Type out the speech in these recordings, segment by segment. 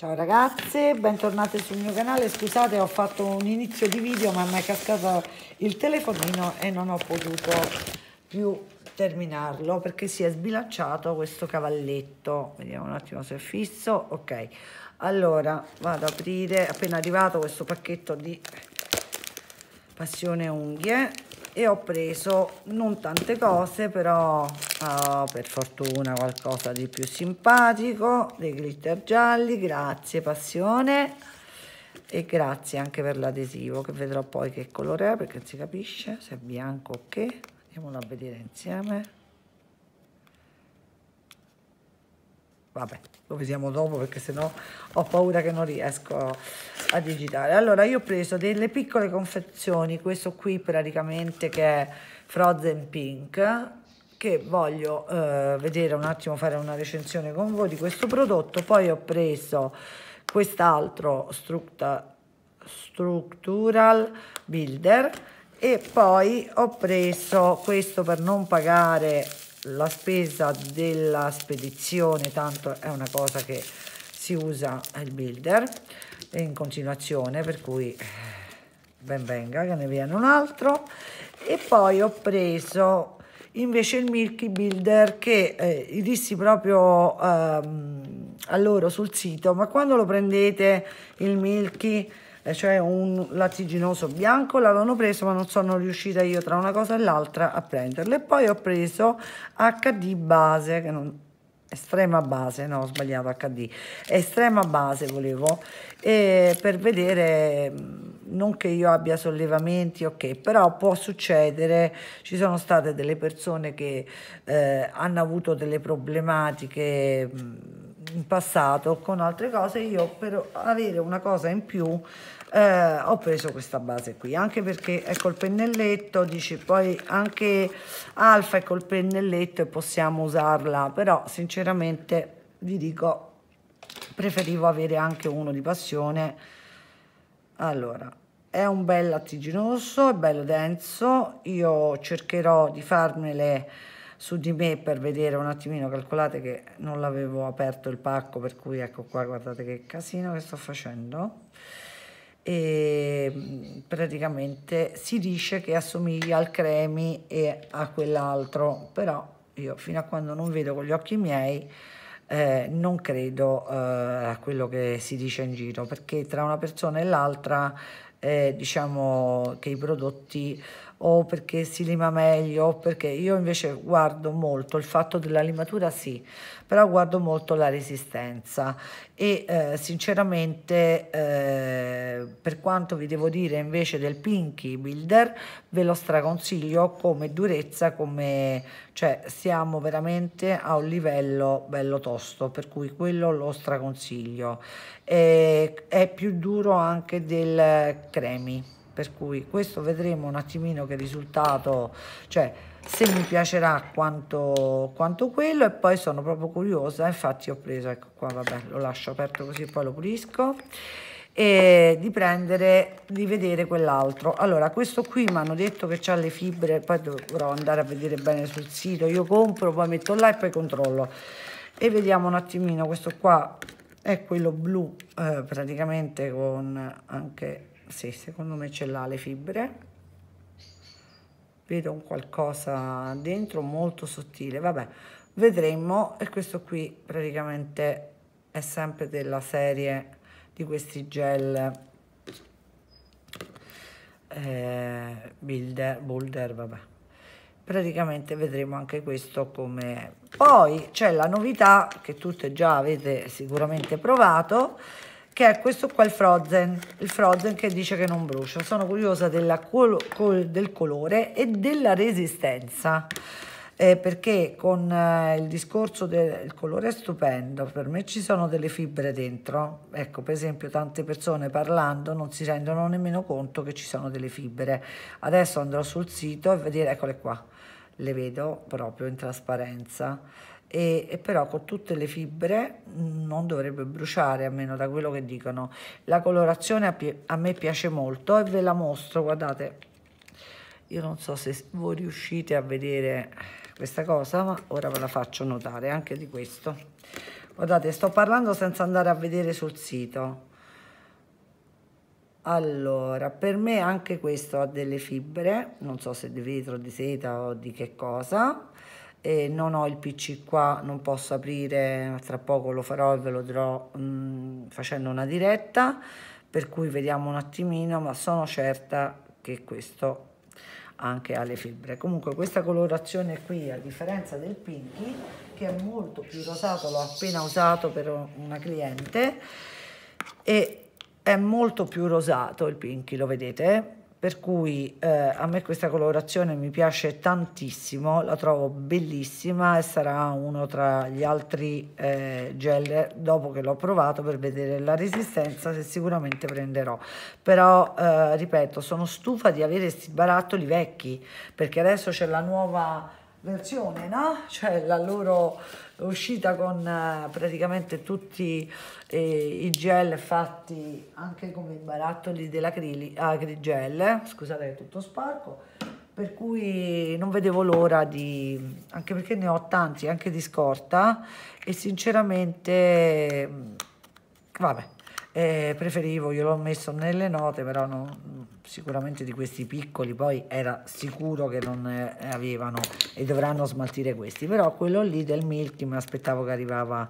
Ciao ragazze, bentornate sul mio canale, scusate ho fatto un inizio di video ma mi è cascato il telefonino e non ho potuto più terminarlo perché si è sbilanciato questo cavalletto, vediamo un attimo se è fisso, ok, allora vado ad aprire, appena arrivato questo pacchetto di passione unghie, e ho preso non tante cose però oh, per fortuna qualcosa di più simpatico dei glitter gialli grazie passione e grazie anche per l'adesivo che vedrò poi che colore è perché non si capisce se è bianco o che andiamolo a vedere insieme vabbè, lo vediamo dopo perché sennò ho paura che non riesco a digitare. Allora, io ho preso delle piccole confezioni, questo qui praticamente che è Frozen Pink, che voglio eh, vedere un attimo, fare una recensione con voi di questo prodotto. Poi ho preso quest'altro structa, Structural Builder e poi ho preso questo per non pagare la spesa della spedizione tanto è una cosa che si usa il builder in continuazione per cui eh, ben venga che ne viene un altro e poi ho preso invece il Milky Builder che eh, dissi proprio ehm, a loro sul sito ma quando lo prendete il Milky cioè un lattiginoso bianco, l'avevano preso ma non sono riuscita io tra una cosa e l'altra a prenderlo. E poi ho preso HD base, che non, estrema base, no ho sbagliato HD, estrema base volevo, e per vedere, non che io abbia sollevamenti, ok, però può succedere, ci sono state delle persone che eh, hanno avuto delle problematiche... Mh, in passato con altre cose io per avere una cosa in più eh, ho preso questa base qui anche perché è col pennelletto dice poi anche alfa è col pennelletto e possiamo usarla però sinceramente vi dico preferivo avere anche uno di passione allora è un bel lattiginoso è bello denso io cercherò di farmele su di me per vedere un attimino, calcolate che non l'avevo aperto il pacco, per cui ecco qua, guardate che casino che sto facendo. E praticamente si dice che assomiglia al cremi e a quell'altro, però io fino a quando non vedo con gli occhi miei eh, non credo eh, a quello che si dice in giro, perché tra una persona e l'altra eh, diciamo che i prodotti o perché si lima meglio o perché io invece guardo molto il fatto della limatura sì però guardo molto la resistenza e eh, sinceramente eh, per quanto vi devo dire invece del pinky builder ve lo straconsiglio come durezza come cioè siamo veramente a un livello bello tosto per cui quello lo straconsiglio e, è più duro anche del cremi per cui questo vedremo un attimino che risultato cioè se mi piacerà quanto, quanto quello e poi sono proprio curiosa infatti ho preso ecco qua vabbè lo lascio aperto così poi lo pulisco e di prendere di vedere quell'altro allora questo qui mi hanno detto che c'ha le fibre poi dovrò andare a vedere bene sul sito io compro poi metto là e poi controllo e vediamo un attimino questo qua è quello blu eh, praticamente con anche sì, secondo me ce l'ha le fibre vedo un qualcosa dentro molto sottile vabbè vedremo e questo qui praticamente è sempre della serie di questi gel eh, builder, boulder vabbè praticamente vedremo anche questo come poi c'è la novità che tutte già avete sicuramente provato che è questo qua il Frozen, il Frozen che dice che non brucia. Sono curiosa della, del colore e della resistenza. Eh, perché con eh, il discorso del colore è stupendo, per me ci sono delle fibre dentro, ecco per esempio tante persone parlando non si rendono nemmeno conto che ci sono delle fibre, adesso andrò sul sito e vedere, eccole qua, le vedo proprio in trasparenza, e, e, però con tutte le fibre mm, non dovrebbe bruciare almeno da quello che dicono la colorazione a, a me piace molto e ve la mostro guardate io non so se voi riuscite a vedere questa cosa ma ora ve la faccio notare anche di questo guardate sto parlando senza andare a vedere sul sito allora, per me anche questo ha delle fibre, non so se di vetro, di seta o di che cosa, e non ho il pc qua non posso aprire tra poco lo farò e ve lo dirò mh, mm, facendo una diretta per cui vediamo un attimino ma sono certa che questo anche alle fibre comunque questa colorazione qui a differenza del pinky che è molto più rosato l'ho appena usato per una cliente e è molto più rosato il pinky lo vedete per cui eh, a me questa colorazione mi piace tantissimo, la trovo bellissima e sarà uno tra gli altri eh, gel dopo che l'ho provato per vedere la resistenza se sicuramente prenderò. Però eh, ripeto, sono stufa di avere questi barattoli vecchi perché adesso c'è la nuova versione, no? Cioè la loro uscita con eh, praticamente tutti eh, i gel fatti anche come i barattoli dell'acrigel, scusate che è tutto sporco, per cui non vedevo l'ora di, anche perché ne ho tanti, anche di scorta, e sinceramente, vabbè, eh, preferivo, io l'ho messo nelle note, però non, sicuramente di questi piccoli poi era sicuro che non eh, avevano e dovranno smaltire questi, però quello lì del Milky mi aspettavo che arrivava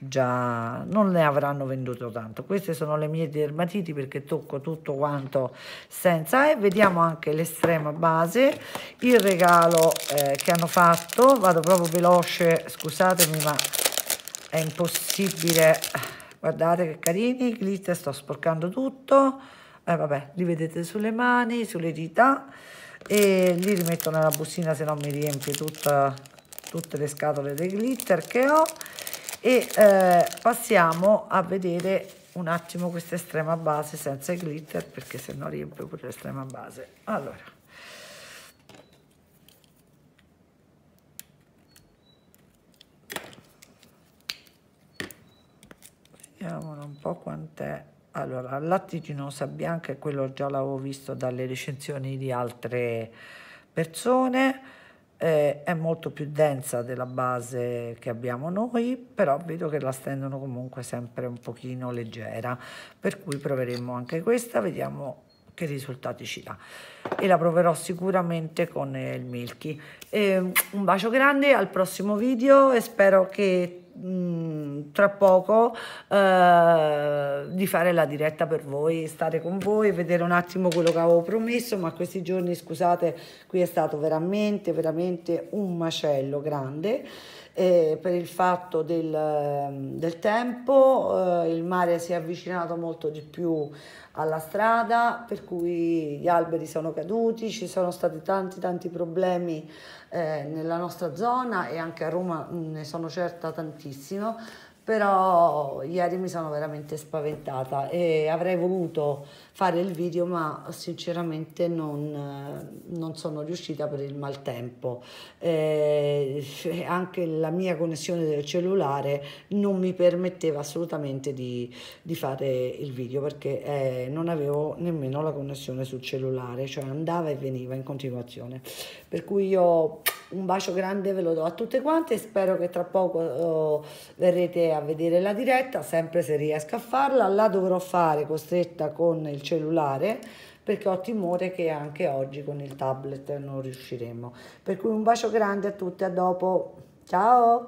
già, non ne avranno venduto tanto. Queste sono le mie dermatiti perché tocco tutto quanto senza e vediamo anche l'estrema base, il regalo eh, che hanno fatto, vado proprio veloce, scusatemi ma è impossibile guardate che carini, glitter sto sporcando tutto, eh, vabbè, li vedete sulle mani, sulle dita e li rimetto nella bustina se no mi riempie tutta, tutte le scatole dei glitter che ho e eh, passiamo a vedere un attimo questa estrema base senza glitter perché se no riempio pure l'estrema base allora vediamola un po' quant'è allora lattiginosa bianca e quello già l'avevo visto dalle recensioni di altre persone eh, è molto più densa della base che abbiamo noi però vedo che la stendono comunque sempre un pochino leggera per cui proveremo anche questa vediamo che risultati ci dà e la proverò sicuramente con eh, il Milky e ehm, un bacio grande al prossimo video e spero che mm, tra poco eh, di fare la diretta per voi stare con voi vedere un attimo quello che avevo promesso ma questi giorni scusate qui è stato veramente veramente un macello grande eh, per il fatto del, del tempo, eh, il mare si è avvicinato molto di più alla strada, per cui gli alberi sono caduti, ci sono stati tanti tanti problemi eh, nella nostra zona e anche a Roma mm, ne sono certa tantissimo però ieri mi sono veramente spaventata e avrei voluto fare il video ma sinceramente non, non sono riuscita per il maltempo eh, anche la mia connessione del cellulare non mi permetteva assolutamente di, di fare il video perché eh, non avevo nemmeno la connessione sul cellulare cioè andava e veniva in continuazione per cui io un bacio grande ve lo do a tutte quante, spero che tra poco eh, verrete a vedere la diretta, sempre se riesco a farla, la dovrò fare costretta con il cellulare perché ho timore che anche oggi con il tablet non riusciremo. Per cui un bacio grande a tutte, a dopo, ciao!